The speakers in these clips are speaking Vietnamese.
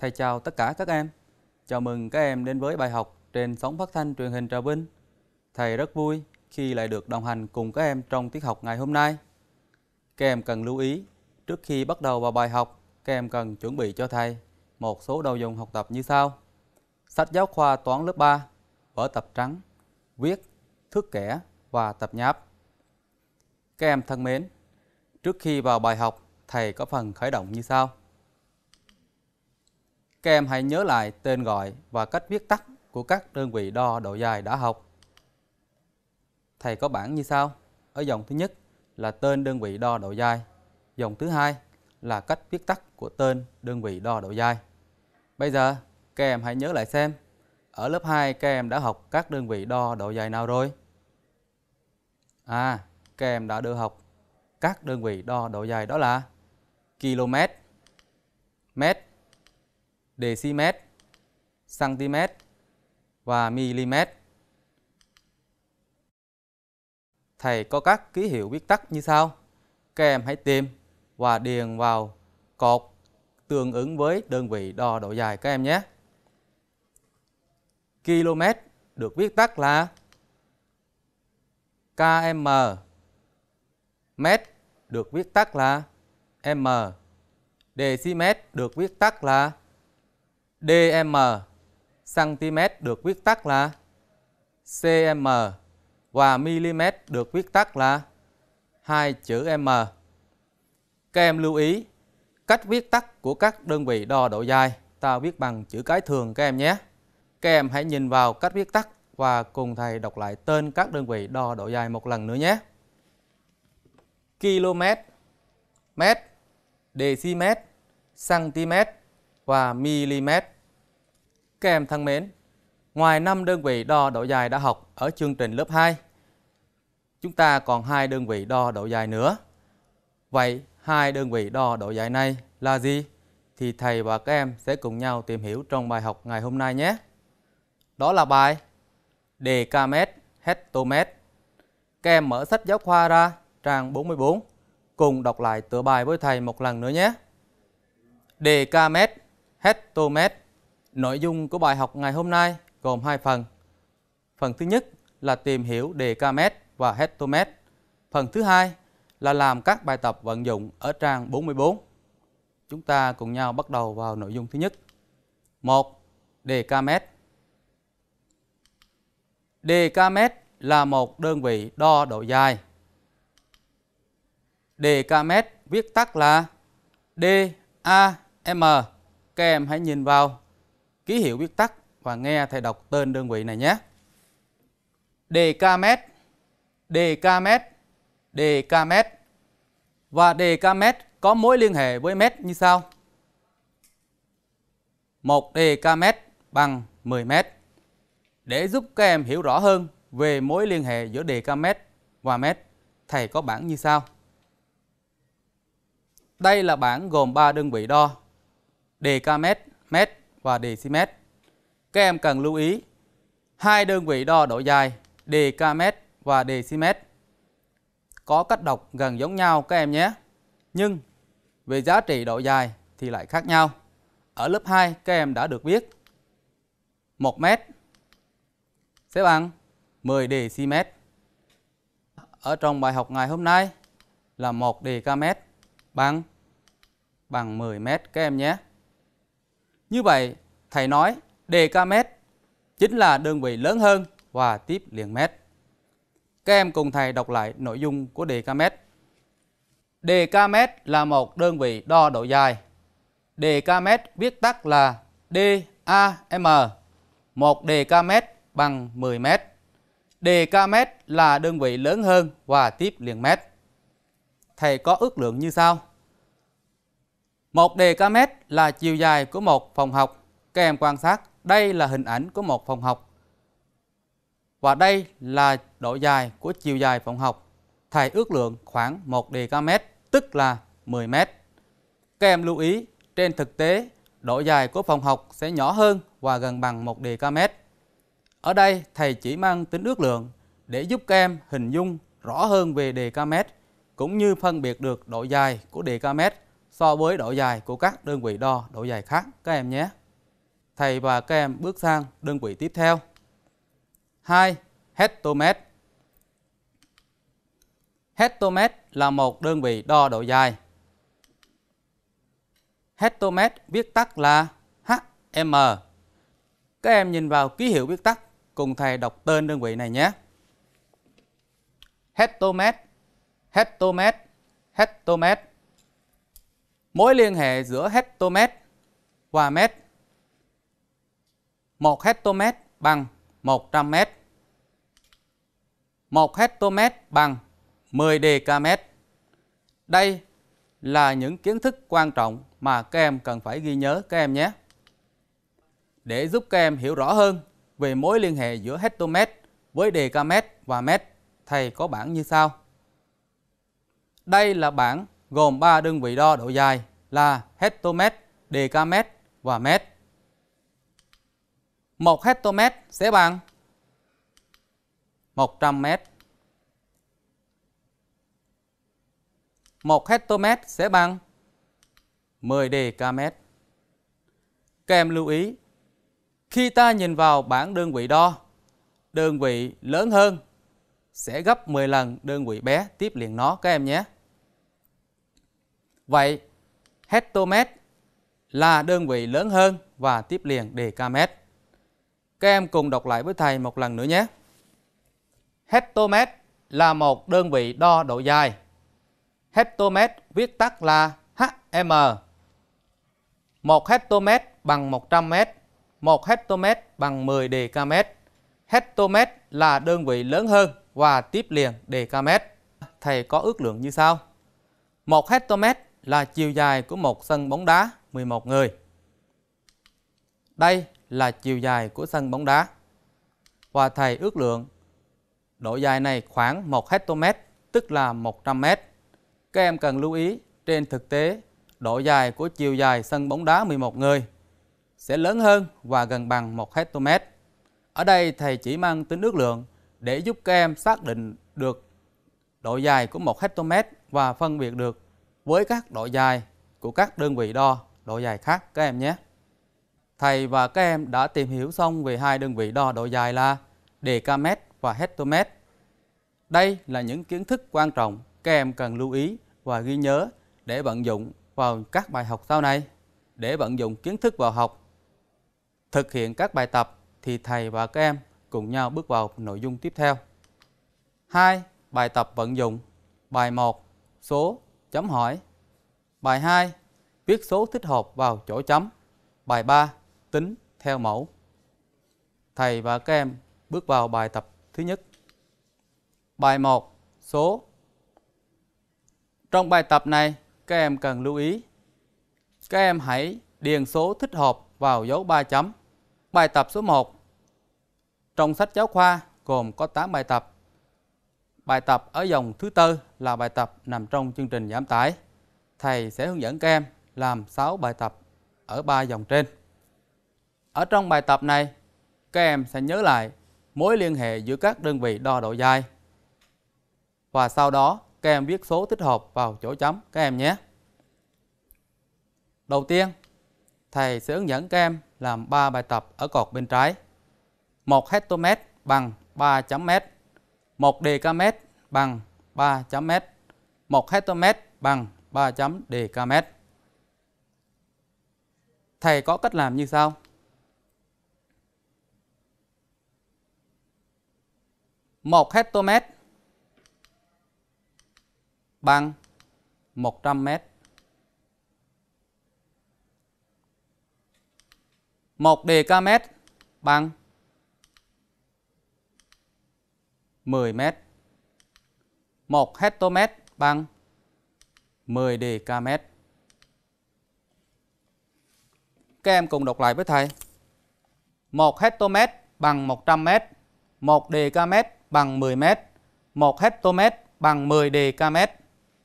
Thầy chào tất cả các em. Chào mừng các em đến với bài học trên sóng phát thanh truyền hình Trà Vinh. Thầy rất vui khi lại được đồng hành cùng các em trong tiết học ngày hôm nay. Các em cần lưu ý, trước khi bắt đầu vào bài học, các em cần chuẩn bị cho thầy một số đồ dùng học tập như sau. Sách giáo khoa toán lớp 3, vở tập trắng, viết, thước kẻ và tập nháp. Các em thân mến, trước khi vào bài học, thầy có phần khởi động như sau. Các em hãy nhớ lại tên gọi và cách viết tắt của các đơn vị đo độ dài đã học. Thầy có bảng như sau. Ở dòng thứ nhất là tên đơn vị đo độ dài. Dòng thứ hai là cách viết tắt của tên đơn vị đo độ dài. Bây giờ, các em hãy nhớ lại xem, ở lớp 2 các em đã học các đơn vị đo độ dài nào rồi? À, các em đã được học các đơn vị đo độ dài đó là km, mét, dm, cm và mm. Thầy có các ký hiệu viết tắt như sau. Các em hãy tìm và điền vào cột tương ứng với đơn vị đo độ dài các em nhé. Km được viết tắt là km. Mét được viết tắt là m. Decimet được viết tắt là DM cm được viết tắt là cm và mm được viết tắt là hai chữ m. Các em lưu ý cách viết tắt của các đơn vị đo độ dài ta viết bằng chữ cái thường các em nhé. Các em hãy nhìn vào cách viết tắt và cùng thầy đọc lại tên các đơn vị đo độ dài một lần nữa nhé. Km, mét, decimet, cm và mm. Các em thân mến, ngoài 5 đơn vị đo độ dài đã học ở chương trình lớp 2, chúng ta còn hai đơn vị đo độ dài nữa. Vậy hai đơn vị đo độ dài này là gì? Thì thầy và các em sẽ cùng nhau tìm hiểu trong bài học ngày hôm nay nhé. Đó là bài Decamet Hectomet. Các em mở sách giáo khoa ra trang 44 cùng đọc lại tựa bài với thầy một lần nữa nhé. Decamet Hectomet Nội dung của bài học ngày hôm nay gồm hai phần. Phần thứ nhất là tìm hiểu đề ca mét và hectomet. Phần thứ hai là làm các bài tập vận dụng ở trang 44. Chúng ta cùng nhau bắt đầu vào nội dung thứ nhất. 1. ca mét là một đơn vị đo độ dài. Đề ca mét viết tắt là D A M. Các em hãy nhìn vào ký hiệu viết tắt và nghe thầy đọc tên đơn vị này nhé. Decamet, Decamet, Decamet và Decamet có mối liên hệ với mét như sau. 1 Decamet bằng 10 mét. Để giúp các em hiểu rõ hơn về mối liên hệ giữa Decamet và mét, thầy có bảng như sau. Đây là bảng gồm 3 đơn vị đo: Decamet, mét và dm. Các em cần lưu ý hai đơn vị đo độ dài dkm và dm có cách đọc gần giống nhau các em nhé. Nhưng về giá trị độ dài thì lại khác nhau. Ở lớp 2 các em đã được biết 1 m sẽ bằng 10 dm. Ở trong bài học ngày hôm nay là 1 dkm bằng bằng 10 m các em nhé. Như vậy, thầy nói mét chính là đơn vị lớn hơn và tiếp liền mét. Các em cùng thầy đọc lại nội dung của mét decamet. mét là một đơn vị đo độ dài. mét viết tắt là DAM. Một mét bằng 10 mét. mét là đơn vị lớn hơn và tiếp liền mét. Thầy có ước lượng như sau. Một đề ca mét là chiều dài của một phòng học. Các em quan sát, đây là hình ảnh của một phòng học. Và đây là độ dài của chiều dài phòng học. Thầy ước lượng khoảng 1 đề ca mét, tức là 10 mét. Các em lưu ý, trên thực tế, độ dài của phòng học sẽ nhỏ hơn và gần bằng 1 đề ca mét. Ở đây, thầy chỉ mang tính ước lượng để giúp các em hình dung rõ hơn về đề ca mét, cũng như phân biệt được độ dài của đề ca mét so với độ dài của các đơn vị đo độ dài khác các em nhé. Thầy và các em bước sang đơn vị tiếp theo. 2. Hectomet Hectomet là một đơn vị đo độ dài. Hectomet viết tắt là HM. Các em nhìn vào ký hiệu viết tắt cùng thầy đọc tên đơn vị này nhé. Hectomet, hectomet, hectomet mối liên hệ giữa hectomet và mét. Một hectomet bằng 100 mét. Một hectomet bằng 10 decamet. Đây là những kiến thức quan trọng mà các em cần phải ghi nhớ các em nhé. Để giúp các em hiểu rõ hơn về mối liên hệ giữa hectomet với decamet và mét, thầy có bảng như sau. Đây là bảng gồm 3 đơn vị đo độ dài là hectomet, decamet và mét. Một hectomet sẽ bằng 100 mét. Một hectomet sẽ bằng 10 decamet. Kèm lưu ý, khi ta nhìn vào bảng đơn vị đo, đơn vị lớn hơn sẽ gấp 10 lần đơn vị bé tiếp liền nó các em nhé. Vậy hectomet là đơn vị lớn hơn và tiếp liền decamet. Các em cùng đọc lại với thầy một lần nữa nhé. Hectomet là một đơn vị đo độ dài. Hectomet viết tắt là HM. Một hectomet bằng 100 m, một hectomet bằng 10 decamet. Hectomet là đơn vị lớn hơn và tiếp liền decamet. Thầy có ước lượng như sau. Một hectomet là chiều dài của một sân bóng đá 11 người. Đây là chiều dài của sân bóng đá. Và thầy ước lượng độ dài này khoảng 1 hectomet, tức là 100 m. Các em cần lưu ý trên thực tế độ dài của chiều dài sân bóng đá 11 người sẽ lớn hơn và gần bằng 1 hectomet. Ở đây thầy chỉ mang tính ước lượng để giúp các em xác định được độ dài của 1 hectomet và phân biệt được với các độ dài của các đơn vị đo độ dài khác các em nhé. Thầy và các em đã tìm hiểu xong về hai đơn vị đo độ dài là decamet và hectomet. Đây là những kiến thức quan trọng các em cần lưu ý và ghi nhớ để vận dụng vào các bài học sau này. Để vận dụng kiến thức vào học, thực hiện các bài tập thì thầy và các em cùng nhau bước vào nội dung tiếp theo. 2. Bài tập vận dụng Bài 1 Số chấm hỏi. Bài 2. Viết số thích hợp vào chỗ chấm. Bài 3. Tính theo mẫu. Thầy và các em bước vào bài tập thứ nhất. Bài 1. Số. Trong bài tập này, các em cần lưu ý. Các em hãy điền số thích hợp vào dấu 3 chấm. Bài tập số 1. Trong sách giáo khoa gồm có 8 bài tập. Bài tập ở dòng thứ tư là bài tập nằm trong chương trình giảm tải. Thầy sẽ hướng dẫn các em làm 6 bài tập ở ba dòng trên. Ở trong bài tập này, các em sẽ nhớ lại mối liên hệ giữa các đơn vị đo độ dài. Và sau đó, các em viết số thích hợp vào chỗ chấm các em nhé. Đầu tiên, thầy sẽ hướng dẫn các em làm 3 bài tập ở cột bên trái. Một hectomet bằng 3 chấm mét 1 dm bằng 3 chấm m, 1 hectomet bằng 3 chấm dm. Thầy có cách làm như sau. một hectomet bằng 100 mét. một dm bằng 10m. 1 hectomet bằng 10 dkm. Các em cùng đọc lại với thầy. 1 hectomet bằng 100m, 1 dkm bằng 10m, 1 hectomet bằng 10 dkm.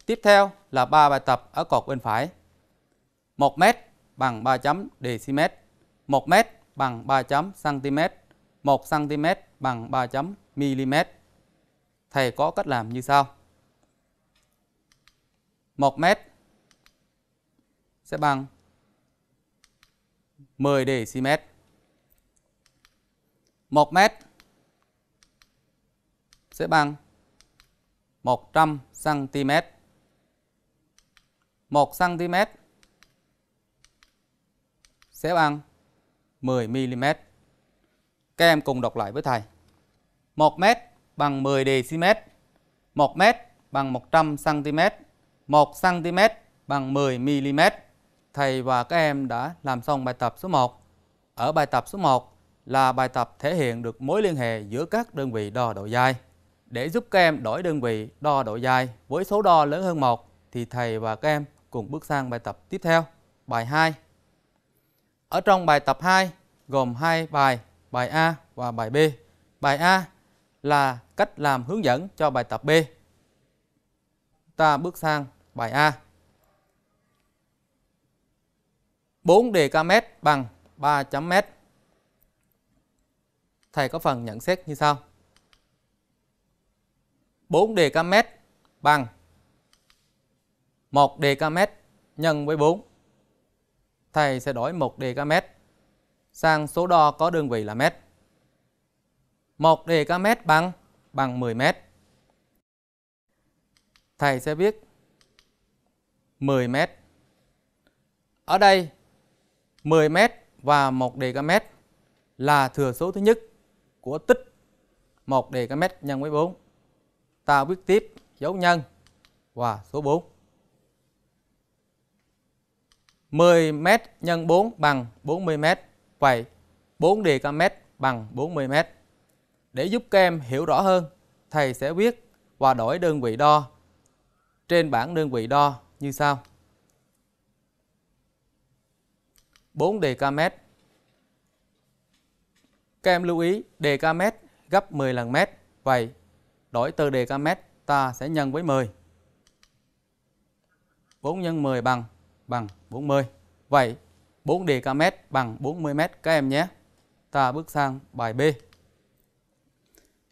Tiếp theo là 3 bài tập ở cột bên phải. 1m bằng 3 chấm dm, 1m bằng 3 chấm cm, 1 cm bằng 3 chấm mm thầy có cách làm như sau. 1 mét sẽ bằng 10 dm. 1 mét sẽ bằng 100 cm. 1 cm sẽ bằng 10 mm. Các em cùng đọc lại với thầy. 1 mét bằng 10 dm, 1 m bằng 100 cm, 1 cm bằng 10 mm. Thầy và các em đã làm xong bài tập số 1. Ở bài tập số 1 là bài tập thể hiện được mối liên hệ giữa các đơn vị đo độ dài. Để giúp các em đổi đơn vị đo độ dài với số đo lớn hơn 1 thì thầy và các em cùng bước sang bài tập tiếp theo, bài 2. Ở trong bài tập 2 gồm hai bài, bài A và bài B. Bài A là cách làm hướng dẫn cho bài tập B. Ta bước sang bài A. 4 dkm bằng 3 mét. Thầy có phần nhận xét như sau. 4 dkm bằng 1 dkm nhân với 4. Thầy sẽ đổi 1 dkm sang số đo có đơn vị là mét. 1 dm bằng bằng 10 m. Thầy sẽ viết 10 m. Ở đây 10 m và 1 dm là thừa số thứ nhất của tích 1 dm nhân với 4. Ta viết tiếp dấu nhân và số 4. 10m nhân 4 bằng 40m. Vậy 4 dm bằng 40 mét để giúp các em hiểu rõ hơn, thầy sẽ viết và đổi đơn vị đo trên bảng đơn vị đo như sau. 4 decamet Các em lưu ý decamet gấp 10 lần mét. Vậy đổi từ decamet ta sẽ nhân với 10. 4 nhân 10 bằng bằng 40. Vậy 4 decamet bằng 40 mét các em nhé. Ta bước sang bài B.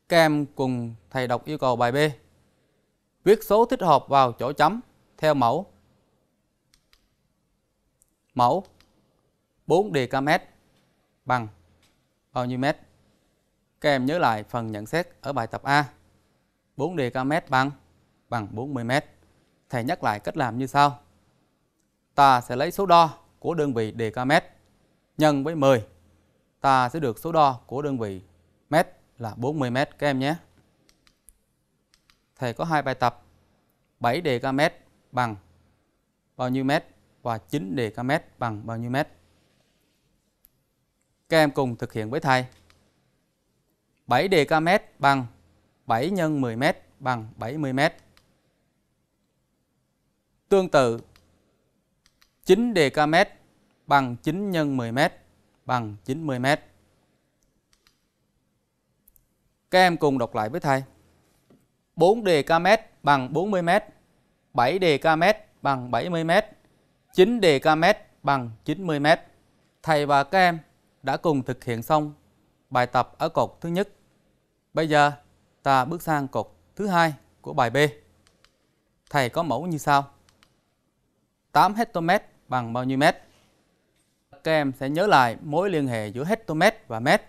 Các em cùng thầy đọc yêu cầu bài B. Viết số thích hợp vào chỗ chấm theo mẫu. Mẫu 4 dkm bằng bao nhiêu mét? Các em nhớ lại phần nhận xét ở bài tập A. 4 dkm bằng bằng 40 mét. Thầy nhắc lại cách làm như sau. Ta sẽ lấy số đo của đơn vị dkm nhân với 10. Ta sẽ được số đo của đơn vị mét là 40 m các em nhé. Thầy có hai bài tập 7 đề km bằng bao nhiêu mét và 9 đề km bằng bao nhiêu mét. Các em cùng thực hiện với thầy. 7 đề km bằng 7 x 10 m bằng 70 m. Tương tự 9 đề km bằng 9 x 10 m bằng 90 mét. Các em cùng đọc lại với thầy. 4 dkm bằng 40 m, 7 dkm bằng 70 m, 9 dkm bằng 90 m. Thầy và các em đã cùng thực hiện xong bài tập ở cột thứ nhất. Bây giờ ta bước sang cột thứ hai của bài B. Thầy có mẫu như sau. 8 hectomet bằng bao nhiêu mét? Các em sẽ nhớ lại mối liên hệ giữa hectomet và mét.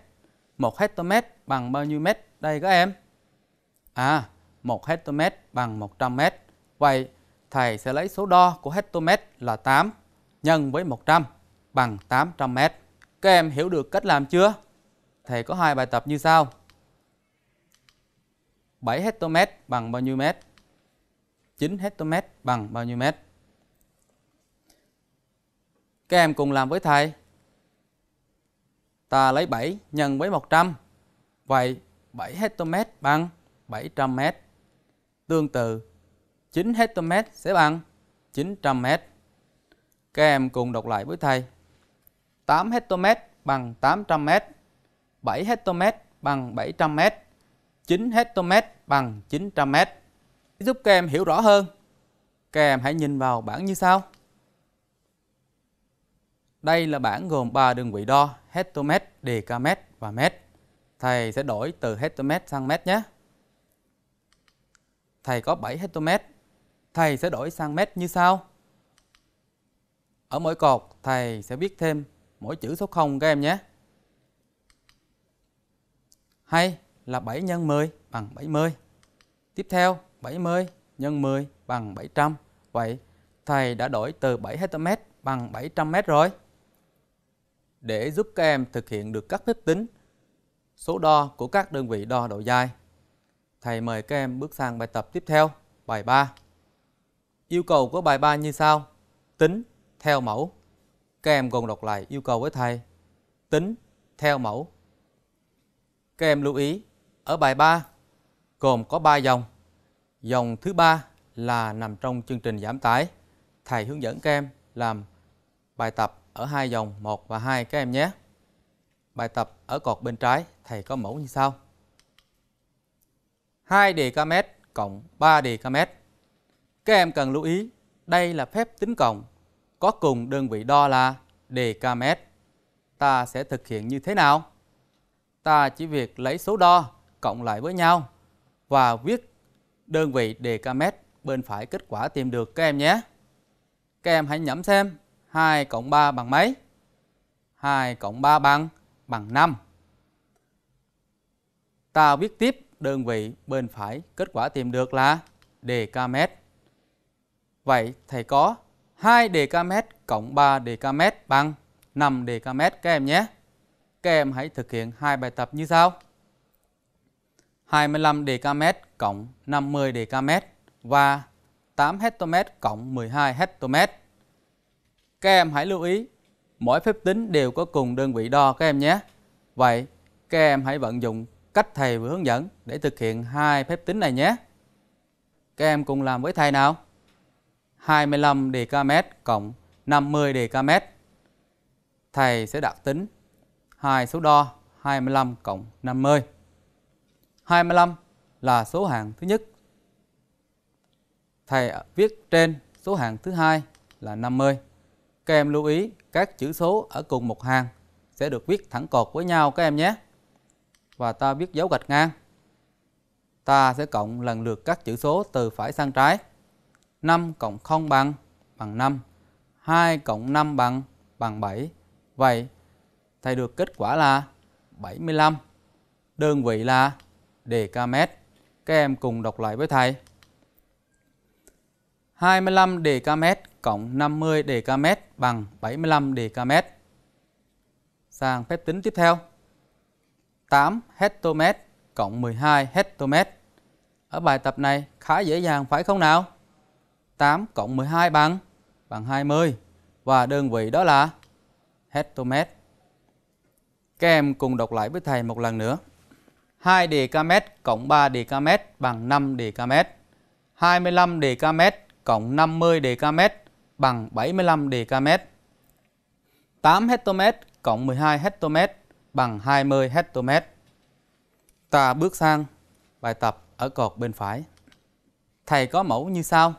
1 hectomet bằng bao nhiêu mét đây các em. À, một hectomet bằng 100 m. Vậy thầy sẽ lấy số đo của hectomet là 8 nhân với 100 bằng 800 m. Các em hiểu được cách làm chưa? Thầy có hai bài tập như sau. 7 hectomet bằng bao nhiêu mét? 9 hectomet bằng bao nhiêu mét? Các em cùng làm với thầy. Ta lấy 7 nhân với 100. Vậy 7 hectomet bằng 700 m. Tương tự, 9 hectomet sẽ bằng 900 m. Các em cùng đọc lại với thầy. 8 hectomet bằng 800 m. 7 hectomet bằng 700 m. 9 hectomet bằng 900 m. Giúp các em hiểu rõ hơn, các em hãy nhìn vào bảng như sau. Đây là bảng gồm 3 đơn vị đo, hectomet, decamet và mét. Thầy sẽ đổi từ hectomet sang mét nhé. Thầy có 7 hectomet. Thầy sẽ đổi sang mét như sau. Ở mỗi cột, thầy sẽ viết thêm mỗi chữ số 0 các em nhé. Hay là 7 x 10 bằng 70. Tiếp theo, 70 x 10 bằng 700. Vậy, thầy đã đổi từ 7 hectomet bằng 700 mét rồi. Để giúp các em thực hiện được các phép tính, số đo của các đơn vị đo độ dài. Thầy mời các em bước sang bài tập tiếp theo, bài 3. Yêu cầu của bài 3 như sau: tính theo mẫu. Các em cùng đọc lại yêu cầu với thầy. Tính theo mẫu. Các em lưu ý, ở bài 3 gồm có 3 dòng. Dòng thứ ba là nằm trong chương trình giảm tải. Thầy hướng dẫn các em làm bài tập ở hai dòng 1 và 2 các em nhé. Bài tập ở cột bên trái thầy có mẫu như sau. 2 dkm cộng 3 dkm. Các em cần lưu ý, đây là phép tính cộng, có cùng đơn vị đo là dkm. Ta sẽ thực hiện như thế nào? Ta chỉ việc lấy số đo cộng lại với nhau và viết đơn vị dkm bên phải kết quả tìm được các em nhé. Các em hãy nhẩm xem 2 cộng 3 bằng mấy? 2 cộng 3 bằng bằng 5 ta viết tiếp đơn vị bên phải kết quả tìm được là decamet Vậy thầy có 2 decamet cộng 3 decamet bằng 5 decamet các em nhé. Các em hãy thực hiện hai bài tập như sau. 25 decamet cộng 50 decamet và 8 hectomet cộng 12 hectomet. Các em hãy lưu ý, mỗi phép tính đều có cùng đơn vị đo các em nhé. Vậy, các em hãy vận dụng cách thầy vừa hướng dẫn để thực hiện hai phép tính này nhé. Các em cùng làm với thầy nào. 25 dm cộng 50 dm. Thầy sẽ đặt tính hai số đo 25 cộng 50. 25 là số hạng thứ nhất. Thầy viết trên số hạng thứ hai là 50. Các em lưu ý các chữ số ở cùng một hàng sẽ được viết thẳng cột với nhau các em nhé và ta biết dấu gạch ngang. Ta sẽ cộng lần lượt các chữ số từ phải sang trái. 5 cộng 0 bằng bằng 5, 2 cộng 5 bằng bằng 7. Vậy thầy được kết quả là 75. Đơn vị là decamet. Các em cùng đọc lại với thầy. 25 decamet cộng 50 decamet bằng 75 decamet. Sang phép tính tiếp theo. 8 hectomet cộng 12 hectomet. Ở bài tập này khá dễ dàng phải không nào? 8 cộng 12 bằng bằng 20 và đơn vị đó là hectomet. Các em cùng đọc lại với thầy một lần nữa. 2 decamet cộng 3 decamet bằng 5 decamet. 25 decamet cộng 50 decamet bằng 75 decamet. 8 hectomet cộng 12 hectomet bằng 20 hectomet. Ta bước sang bài tập ở cột bên phải. Thầy có mẫu như sau.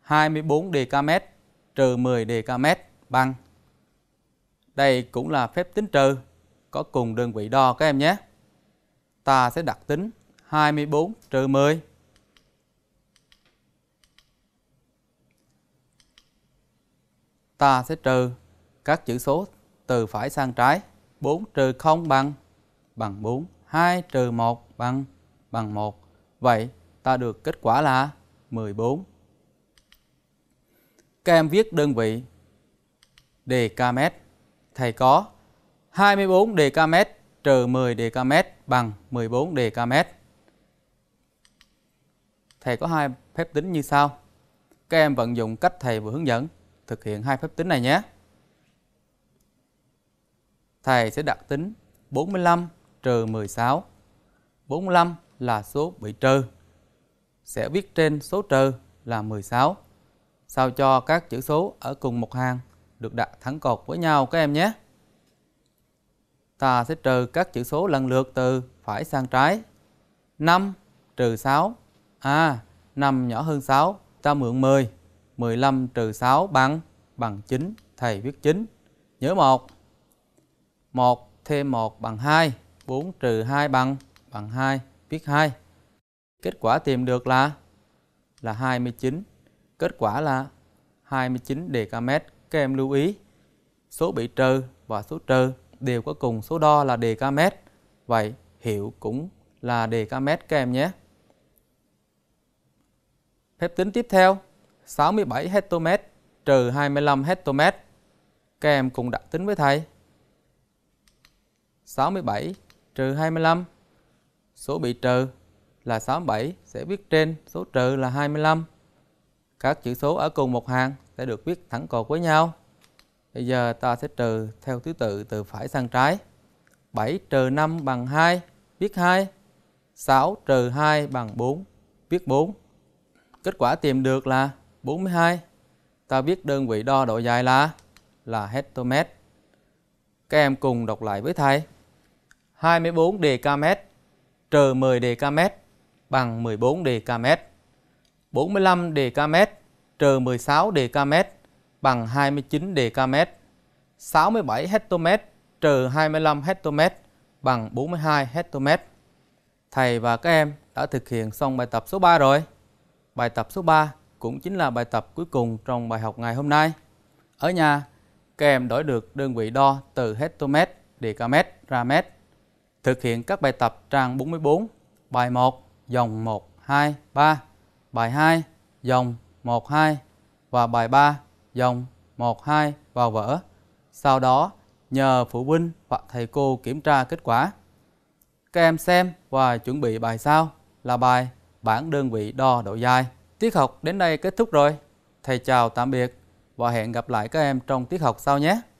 24 dkm trừ 10 dkm bằng. Đây cũng là phép tính trừ, có cùng đơn vị đo các em nhé. Ta sẽ đặt tính 24 trừ 10. Ta sẽ trừ các chữ số từ phải sang trái. 4 trừ 0 bằng bằng 4, 2 trừ 1 bằng bằng 1. Vậy ta được kết quả là 14. Các em viết đơn vị dm. Thầy có 24 dm trừ 10 dm bằng 14 dm. Thầy có hai phép tính như sau. Các em vận dụng cách thầy vừa hướng dẫn thực hiện hai phép tính này nhé thầy sẽ đặt tính 45 trừ 16. 45 là số bị trừ. Sẽ viết trên số trừ là 16. Sao cho các chữ số ở cùng một hàng được đặt thẳng cột với nhau các em nhé. Ta sẽ trừ các chữ số lần lượt từ phải sang trái. 5 trừ 6. À, 5 nhỏ hơn 6, ta mượn 10. 15 trừ 6 bằng bằng 9, thầy viết 9. Nhớ một 1 thêm 1 bằng 2, 4 trừ 2 bằng bằng 2, viết 2. Kết quả tìm được là là 29. Kết quả là 29 decamet. Các em lưu ý, số bị trừ và số trừ đều có cùng số đo là decamet. Vậy hiệu cũng là decamet các em nhé. Phép tính tiếp theo, 67 hectomet trừ 25 hectomet. Các em cùng đặt tính với thầy. 67 trừ 25. Số bị trừ là 67 sẽ viết trên số trừ là 25. Các chữ số ở cùng một hàng sẽ được viết thẳng cột với nhau. Bây giờ ta sẽ trừ theo thứ tự từ phải sang trái. 7 trừ 5 bằng 2, viết 2. 6 trừ 2 bằng 4, viết 4. Kết quả tìm được là 42. Ta viết đơn vị đo độ dài là là hectomet. Các em cùng đọc lại với thầy. 24 dkm trừ 10 dkm bằng 14 dkm. 45 dkm trừ 16 dkm bằng 29 dkm. 67 hectomet trừ 25 hectomet bằng 42 hectomet. Thầy và các em đã thực hiện xong bài tập số 3 rồi. Bài tập số 3 cũng chính là bài tập cuối cùng trong bài học ngày hôm nay. Ở nhà, các em đổi được đơn vị đo từ hectomet, decamet ra mét Thực hiện các bài tập trang 44, bài 1, dòng 1, 2, 3, bài 2, dòng 1, 2 và bài 3, dòng 1, 2 vào vở. Sau đó, nhờ phụ huynh hoặc thầy cô kiểm tra kết quả. Các em xem và chuẩn bị bài sau là bài bảng đơn vị đo độ dài. Tiết học đến đây kết thúc rồi. Thầy chào tạm biệt và hẹn gặp lại các em trong tiết học sau nhé.